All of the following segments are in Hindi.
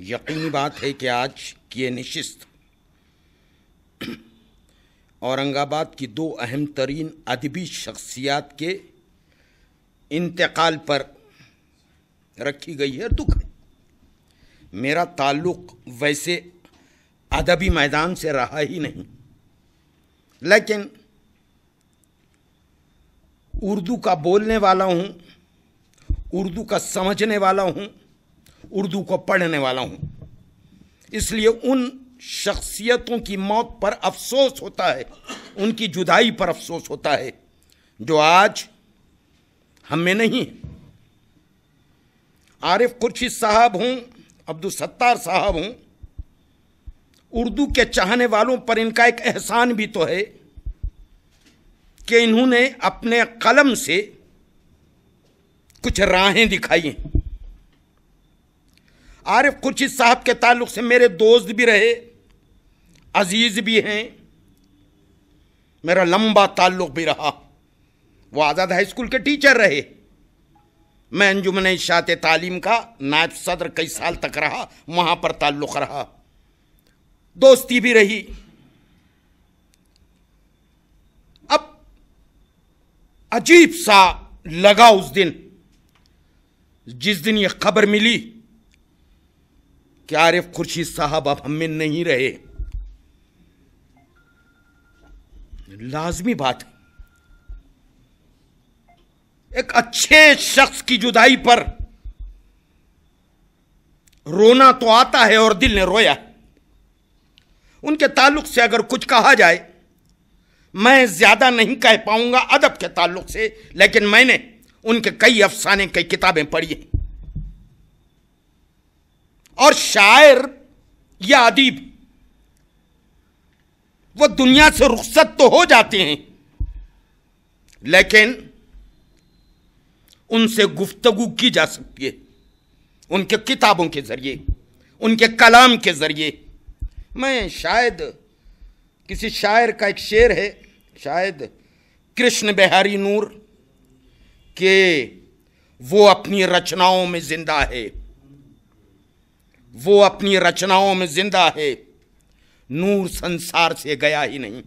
यकीनी बात है कि आज की ये औरंगाबाद की दो अहम तरीन अदबी शख्सियात के इंतकाल पर रखी गई है दुख है मेरा ताल्लुक वैसे अदबी मैदान से रहा ही नहीं लेकिन उर्दू का बोलने वाला हूँ उर्दू का समझने वाला हूँ उर्दू को पढ़ने वाला हूँ इसलिए उन शख्सियतों की मौत पर अफसोस होता है उनकी जुदाई पर अफसोस होता है जो आज हम में नहीं आरिफ खुर्शीद साहब हूँ अब्दुल सत्तार साहब हूँ उर्दू के चाहने वालों पर इनका एक एहसान भी तो है कि इन्होंने अपने कलम से कुछ राहें दिखाई हैं आरिफ खुर्शीद साहब के ताल्लुक से मेरे दोस्त भी रहे अजीज़ भी हैं मेरा लंबा ताल्लुक भी रहा वो आज़ाद हाई स्कूल के टीचर रहे मैं अंजुमन इशात तालीम का नायब सदर कई साल तक रहा वहाँ पर ताल्लुक़ रहा दोस्ती भी रही अब अजीब सा लगा उस दिन जिस दिन ये खबर मिली कि आरिफ खुर्शीद साहब अब हम में नहीं रहे लाजमी बात है एक अच्छे शख्स की जुदाई पर रोना तो आता है और दिल ने रोया उनके ताल्लुक से अगर कुछ कहा जाए मैं ज्यादा नहीं कह पाऊंगा अदब के ताल्लुक से लेकिन मैंने उनके कई अफसाने कई किताबें पढ़ी हैं और शायर या अदीब वो दुनिया से रुखसत तो हो जाते हैं लेकिन उनसे गुफ्तगु की जा सकती है उनके किताबों के ज़रिए उनके कलाम के ज़रिए मैं शायद किसी शायर का एक शेर है शायद कृष्ण बिहारी नूर के वो अपनी रचनाओं में ज़िंदा है वो अपनी रचनाओं में जिंदा है नूर संसार से गया ही नहीं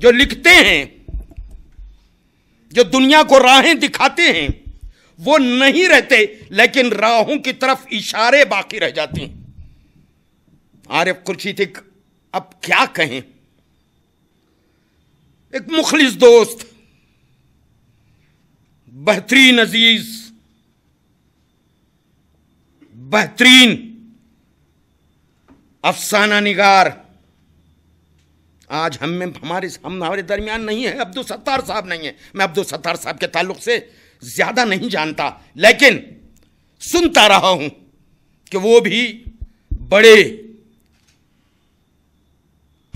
जो लिखते हैं जो दुनिया को राहें दिखाते हैं वो नहीं रहते लेकिन राहों की तरफ इशारे बाकी रह जाते हैं आरिफ कुर्शी थे अब क्या कहें एक मुखलिस दोस्त बेहतरीन अजीज बेहतरीन अफसाना निगार आज हम में हमारे हम हमारे दरमियान नहीं है अब्दुल सत्तार साहब नहीं है मैं अब्दुल सत्तार साहब के ताल्लुक से ज़्यादा नहीं जानता लेकिन सुनता रहा हूं कि वो भी बड़े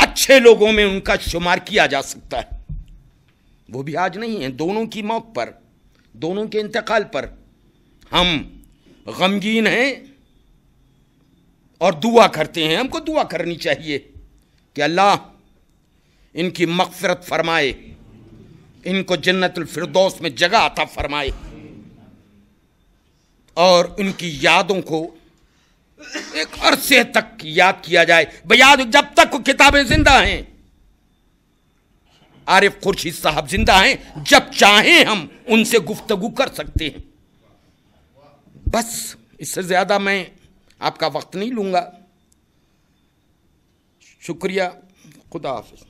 अच्छे लोगों में उनका शुमार किया जा सकता है वो भी आज नहीं है दोनों की मौत पर दोनों के इंतकाल पर हम गमगीन हैं और दुआ करते हैं हमको दुआ करनी चाहिए कि अल्लाह इनकी मकफरत फरमाए इनको जन्नतफरदौस में जगह आता फरमाए और इनकी यादों को एक अरसे तक याद किया जाए बयाद जब तक किताबें जिंदा हैं आरिफ खुर्शीद साहब जिंदा हैं जब चाहें हम उनसे गुफ्तगु कर सकते हैं बस इससे ज़्यादा मैं आपका वक्त नहीं लूँगा शुक्रिया खुदा हाफिज